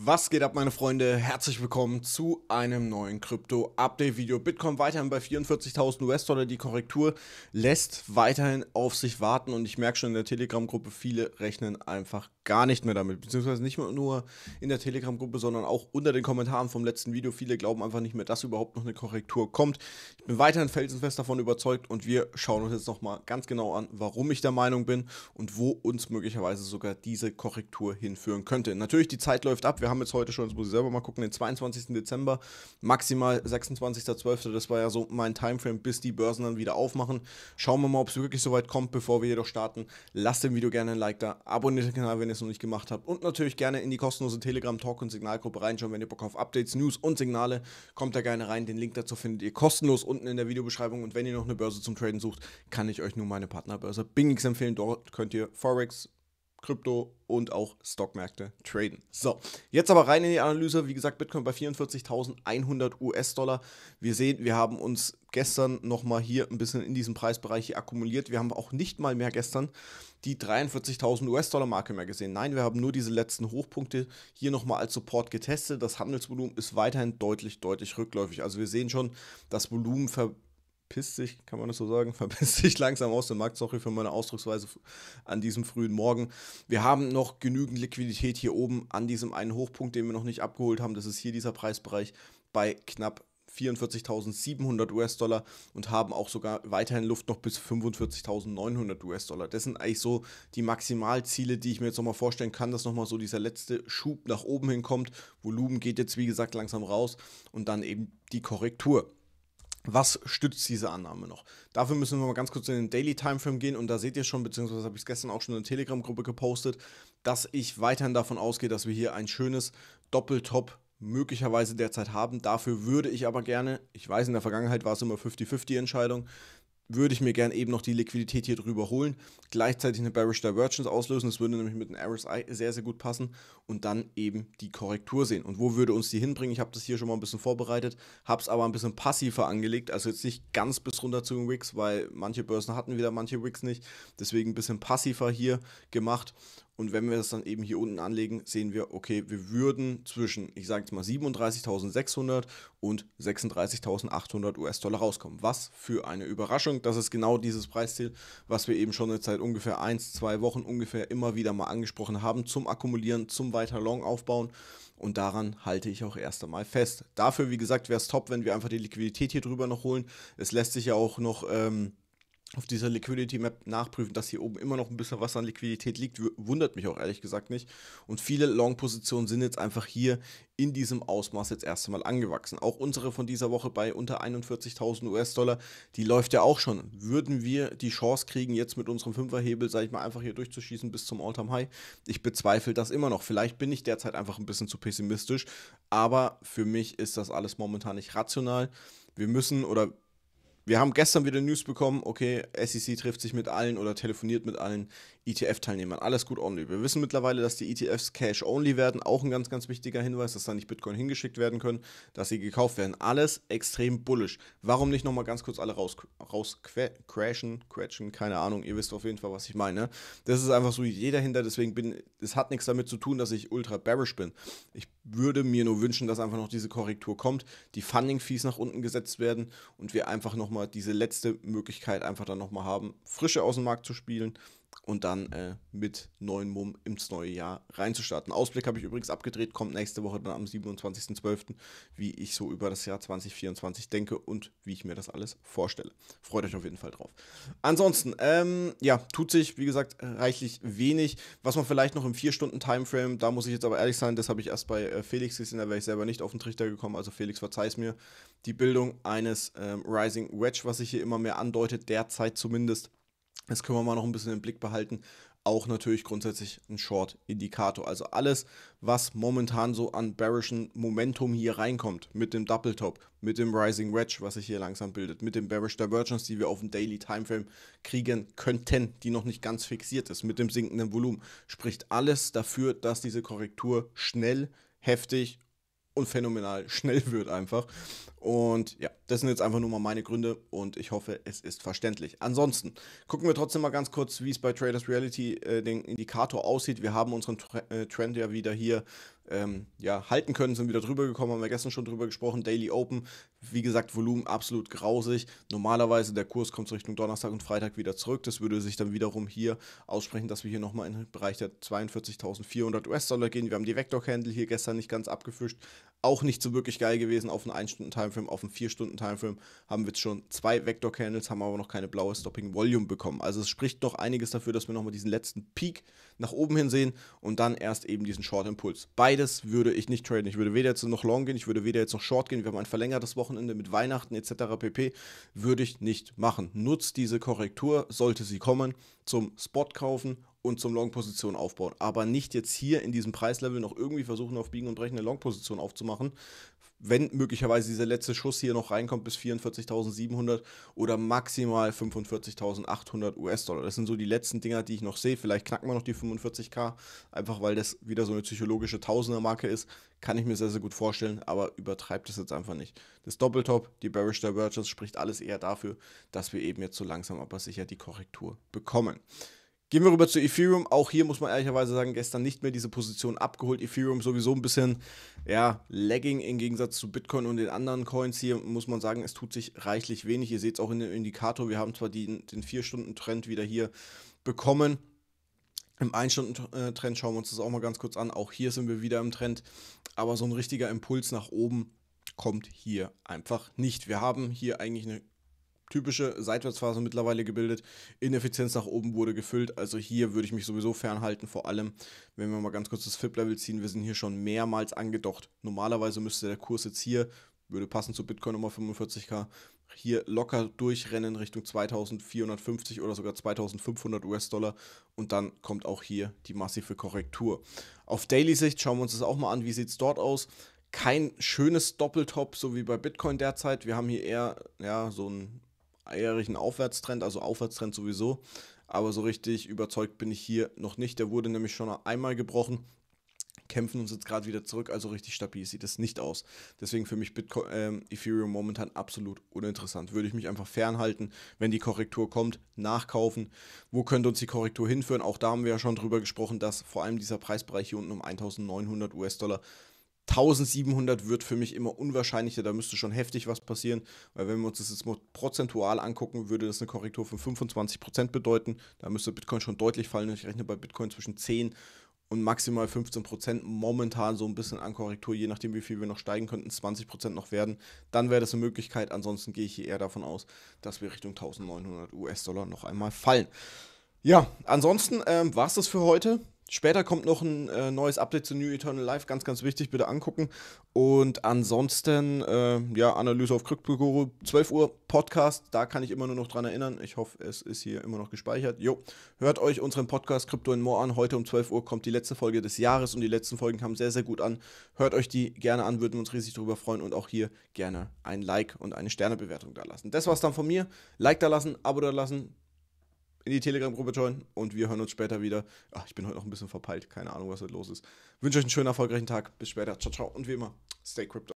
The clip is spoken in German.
Was geht ab, meine Freunde? Herzlich willkommen zu einem neuen Krypto-Update-Video. Bitcoin weiterhin bei 44.000 US-Dollar. Die Korrektur lässt weiterhin auf sich warten und ich merke schon in der Telegram-Gruppe, viele rechnen einfach gar nicht mehr damit. Beziehungsweise nicht nur in der Telegram-Gruppe, sondern auch unter den Kommentaren vom letzten Video. Viele glauben einfach nicht mehr, dass überhaupt noch eine Korrektur kommt. Ich bin weiterhin felsenfest davon überzeugt und wir schauen uns jetzt nochmal ganz genau an, warum ich der Meinung bin und wo uns möglicherweise sogar diese Korrektur hinführen könnte. Natürlich, die Zeit läuft ab. Wir wir haben jetzt heute schon, das muss ich selber mal gucken, den 22. Dezember, maximal 26.12. Das war ja so mein Timeframe, bis die Börsen dann wieder aufmachen. Schauen wir mal, ob es wirklich so weit kommt, bevor wir jedoch starten. Lasst dem Video gerne ein Like da, abonniert den Kanal, wenn ihr es noch nicht gemacht habt und natürlich gerne in die kostenlose Telegram-Talk- und Signalgruppe reinschauen, wenn ihr Bock auf Updates, News und Signale, kommt da gerne rein. Den Link dazu findet ihr kostenlos unten in der Videobeschreibung und wenn ihr noch eine Börse zum Traden sucht, kann ich euch nur meine Partnerbörse Bingix empfehlen. Dort könnt ihr Forex, Krypto und auch Stockmärkte traden. So, jetzt aber rein in die Analyse. Wie gesagt, Bitcoin bei 44.100 US-Dollar. Wir sehen, wir haben uns gestern nochmal hier ein bisschen in diesem Preisbereich hier akkumuliert. Wir haben auch nicht mal mehr gestern die 43.000 US-Dollar-Marke mehr gesehen. Nein, wir haben nur diese letzten Hochpunkte hier nochmal als Support getestet. Das Handelsvolumen ist weiterhin deutlich, deutlich rückläufig. Also wir sehen schon, das Volumen verbessert verpisst sich, kann man das so sagen, verpisst sich langsam aus dem Markt. Sorry für meine Ausdrucksweise an diesem frühen Morgen. Wir haben noch genügend Liquidität hier oben an diesem einen Hochpunkt, den wir noch nicht abgeholt haben. Das ist hier dieser Preisbereich bei knapp 44.700 US-Dollar und haben auch sogar weiterhin Luft noch bis 45.900 US-Dollar. Das sind eigentlich so die Maximalziele, die ich mir jetzt nochmal vorstellen kann, dass nochmal so dieser letzte Schub nach oben hinkommt. Volumen geht jetzt, wie gesagt, langsam raus und dann eben die Korrektur. Was stützt diese Annahme noch? Dafür müssen wir mal ganz kurz in den Daily Timeframe gehen und da seht ihr schon, beziehungsweise habe ich es gestern auch schon in der Telegram-Gruppe gepostet, dass ich weiterhin davon ausgehe, dass wir hier ein schönes Doppeltop möglicherweise derzeit haben. Dafür würde ich aber gerne, ich weiß, in der Vergangenheit war es immer 50-50-Entscheidung, würde ich mir gerne eben noch die Liquidität hier drüber holen, gleichzeitig eine Bearish Divergence auslösen, das würde nämlich mit einem RSI sehr, sehr gut passen und dann eben die Korrektur sehen. Und wo würde uns die hinbringen? Ich habe das hier schon mal ein bisschen vorbereitet, habe es aber ein bisschen passiver angelegt, also jetzt nicht ganz bis runter zu den Wicks, weil manche Börsen hatten wieder, manche Wicks nicht, deswegen ein bisschen passiver hier gemacht und wenn wir das dann eben hier unten anlegen, sehen wir, okay, wir würden zwischen, ich sage jetzt mal 37.600 und 36.800 US-Dollar rauskommen. Was für eine Überraschung. Das ist genau dieses Preisziel, was wir eben schon seit ungefähr 1, 2 Wochen ungefähr immer wieder mal angesprochen haben, zum Akkumulieren, zum weiter Long aufbauen. Und daran halte ich auch erst einmal fest. Dafür, wie gesagt, wäre es top, wenn wir einfach die Liquidität hier drüber noch holen. Es lässt sich ja auch noch... Ähm, auf dieser Liquidity Map nachprüfen, dass hier oben immer noch ein bisschen was an Liquidität liegt, wundert mich auch ehrlich gesagt nicht. Und viele Long-Positionen sind jetzt einfach hier in diesem Ausmaß jetzt erst einmal angewachsen. Auch unsere von dieser Woche bei unter 41.000 US-Dollar, die läuft ja auch schon. Würden wir die Chance kriegen, jetzt mit unserem Fünferhebel, sage ich mal, einfach hier durchzuschießen bis zum All-Time-High? Ich bezweifle das immer noch. Vielleicht bin ich derzeit einfach ein bisschen zu pessimistisch, aber für mich ist das alles momentan nicht rational. Wir müssen oder wir haben gestern wieder News bekommen, okay, SEC trifft sich mit allen oder telefoniert mit allen. ETF-Teilnehmern. Alles gut only. Wir wissen mittlerweile, dass die ETFs Cash-only werden. Auch ein ganz, ganz wichtiger Hinweis, dass da nicht Bitcoin hingeschickt werden können, dass sie gekauft werden. Alles extrem bullish. Warum nicht nochmal ganz kurz alle raus, raus crashen, crashen, keine Ahnung. Ihr wisst auf jeden Fall, was ich meine. Das ist einfach so jeder hinter. Deswegen bin, es hat nichts damit zu tun, dass ich ultra bearish bin. Ich würde mir nur wünschen, dass einfach noch diese Korrektur kommt, die Funding-Fees nach unten gesetzt werden und wir einfach nochmal diese letzte Möglichkeit einfach dann nochmal haben, frische aus dem Markt zu spielen und dann äh, mit neuen Mumm ins neue Jahr reinzustarten. Ausblick habe ich übrigens abgedreht, kommt nächste Woche dann am 27.12., wie ich so über das Jahr 2024 denke und wie ich mir das alles vorstelle. Freut euch auf jeden Fall drauf. Ansonsten, ähm, ja, tut sich, wie gesagt, reichlich wenig. Was man vielleicht noch im 4-Stunden-Timeframe, da muss ich jetzt aber ehrlich sein, das habe ich erst bei äh, Felix gesehen, da wäre ich selber nicht auf den Trichter gekommen, also Felix, verzeih es mir. Die Bildung eines ähm, Rising Wedge, was sich hier immer mehr andeutet, derzeit zumindest das können wir mal noch ein bisschen im Blick behalten. Auch natürlich grundsätzlich ein Short-Indikator. Also alles, was momentan so an bearischen Momentum hier reinkommt, mit dem Double Top, mit dem Rising Wedge, was sich hier langsam bildet, mit dem Bearish Divergence, die wir auf dem Daily Timeframe kriegen könnten, die noch nicht ganz fixiert ist, mit dem sinkenden Volumen, spricht alles dafür, dass diese Korrektur schnell, heftig und phänomenal schnell wird einfach. Und ja, das sind jetzt einfach nur mal meine Gründe und ich hoffe, es ist verständlich. Ansonsten gucken wir trotzdem mal ganz kurz, wie es bei Traders Reality äh, den Indikator aussieht. Wir haben unseren äh, Trend ja wieder hier ähm, ja, halten können, sind wieder drüber gekommen, haben wir gestern schon drüber gesprochen. Daily Open, wie gesagt, Volumen absolut grausig. Normalerweise der Kurs kommt Richtung Donnerstag und Freitag wieder zurück. Das würde sich dann wiederum hier aussprechen, dass wir hier nochmal in den Bereich der 42.400 US-Dollar gehen. Wir haben die Vector-Candle hier gestern nicht ganz abgefischt. Auch nicht so wirklich geil gewesen auf einen 1-Stunden-Timeframe, auf einen 4-Stunden-Timeframe haben wir jetzt schon zwei Vector-Candles, haben aber noch keine blaue Stopping-Volume bekommen. Also es spricht noch einiges dafür, dass wir nochmal diesen letzten Peak nach oben hin sehen und dann erst eben diesen Short-Impuls. Beide beides würde ich nicht traden. Ich würde weder jetzt noch long gehen, ich würde weder jetzt noch short gehen. Wir haben ein verlängertes Wochenende mit Weihnachten etc. pp. Würde ich nicht machen. Nutzt diese Korrektur, sollte sie kommen, zum Spot kaufen und zum Long-Position aufbauen. Aber nicht jetzt hier in diesem Preislevel noch irgendwie versuchen, auf Biegen und Brechen eine Long-Position aufzumachen, wenn möglicherweise dieser letzte Schuss hier noch reinkommt, bis 44.700 oder maximal 45.800 US-Dollar. Das sind so die letzten Dinger, die ich noch sehe. Vielleicht knacken wir noch die 45k, einfach weil das wieder so eine psychologische Tausender-Marke ist. Kann ich mir sehr, sehr gut vorstellen, aber übertreibt es jetzt einfach nicht. Das Doppeltop, die Bearish Divergence spricht alles eher dafür, dass wir eben jetzt so langsam aber sicher die Korrektur bekommen. Gehen wir rüber zu Ethereum. Auch hier muss man ehrlicherweise sagen, gestern nicht mehr diese Position abgeholt. Ethereum sowieso ein bisschen ja, lagging im Gegensatz zu Bitcoin und den anderen Coins. Hier muss man sagen, es tut sich reichlich wenig. Ihr seht es auch in dem Indikator. Wir haben zwar die, den 4-Stunden-Trend wieder hier bekommen. Im 1-Stunden-Trend schauen wir uns das auch mal ganz kurz an. Auch hier sind wir wieder im Trend. Aber so ein richtiger Impuls nach oben kommt hier einfach nicht. Wir haben hier eigentlich eine typische Seitwärtsphase mittlerweile gebildet. Ineffizienz nach oben wurde gefüllt. Also hier würde ich mich sowieso fernhalten, vor allem, wenn wir mal ganz kurz das FIP-Level ziehen. Wir sind hier schon mehrmals angedocht. Normalerweise müsste der Kurs jetzt hier, würde passen zu Bitcoin Nummer 45k, hier locker durchrennen Richtung 2450 oder sogar 2500 US-Dollar und dann kommt auch hier die massive Korrektur. Auf Daily-Sicht schauen wir uns das auch mal an. Wie sieht es dort aus? kein schönes Doppeltop, so wie bei Bitcoin derzeit. Wir haben hier eher ja, so ein jährigen Aufwärtstrend, also Aufwärtstrend sowieso. Aber so richtig überzeugt bin ich hier noch nicht. Der wurde nämlich schon einmal gebrochen kämpfen uns jetzt gerade wieder zurück, also richtig stabil sieht es nicht aus. Deswegen für mich Bitcoin, ähm, Ethereum momentan absolut uninteressant. Würde ich mich einfach fernhalten, wenn die Korrektur kommt, nachkaufen. Wo könnte uns die Korrektur hinführen? Auch da haben wir ja schon drüber gesprochen, dass vor allem dieser Preisbereich hier unten um 1900 US-Dollar 1700 wird für mich immer unwahrscheinlicher, da müsste schon heftig was passieren, weil wenn wir uns das jetzt mal prozentual angucken, würde das eine Korrektur von 25% bedeuten, da müsste Bitcoin schon deutlich fallen ich rechne bei Bitcoin zwischen 10 und maximal 15% momentan so ein bisschen an Korrektur, je nachdem wie viel wir noch steigen könnten, 20% noch werden, dann wäre das eine Möglichkeit, ansonsten gehe ich hier eher davon aus, dass wir Richtung 1900 US-Dollar noch einmal fallen. Ja, ansonsten ähm, war es das für heute. Später kommt noch ein äh, neues Update zu New Eternal Life, ganz, ganz wichtig, bitte angucken. Und ansonsten, äh, ja, Analyse auf Kryptoguru, 12 Uhr Podcast, da kann ich immer nur noch dran erinnern. Ich hoffe, es ist hier immer noch gespeichert. Jo, hört euch unseren Podcast Krypto in More an. Heute um 12 Uhr kommt die letzte Folge des Jahres und die letzten Folgen kamen sehr, sehr gut an. Hört euch die gerne an, würden uns riesig darüber freuen und auch hier gerne ein Like und eine Sternebewertung da lassen. Das war's dann von mir. Like da lassen, Abo da lassen in die Telegram-Gruppe joinen und wir hören uns später wieder. Ach, ich bin heute noch ein bisschen verpeilt, keine Ahnung, was heute los ist. Wünsche euch einen schönen, erfolgreichen Tag. Bis später. Ciao, ciao. Und wie immer, stay crypto.